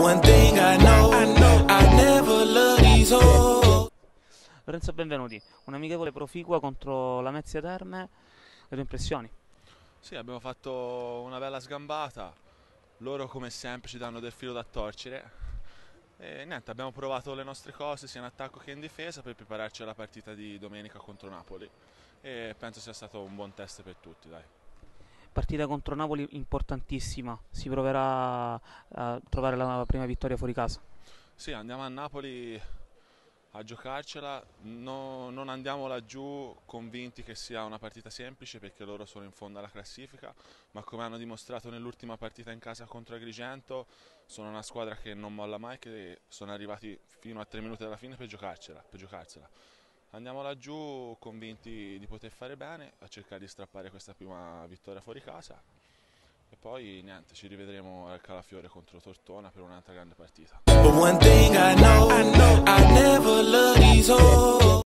one thing I know, I know, I never love these hoes. Lorenzo Benvenuti, un'amichevole proficua contro la Mezzia Terme, le tue impressioni? Sì, abbiamo fatto una bella sgambata, loro come sempre ci danno del filo da torcere e niente, abbiamo provato le nostre cose sia in attacco che in difesa per prepararci alla partita di domenica contro Napoli e penso sia stato un buon test per tutti, dai partita contro Napoli importantissima, si proverà a trovare la prima vittoria fuori casa. Sì, andiamo a Napoli a giocarcela, no, non andiamo laggiù convinti che sia una partita semplice perché loro sono in fondo alla classifica, ma come hanno dimostrato nell'ultima partita in casa contro Agrigento, sono una squadra che non molla mai, che sono arrivati fino a tre minuti dalla fine per giocarcela. Per giocarcela Andiamo laggiù convinti di poter fare bene, a cercare di strappare questa prima vittoria fuori casa e poi niente, ci rivedremo al Calafiore contro Tortona per un'altra grande partita.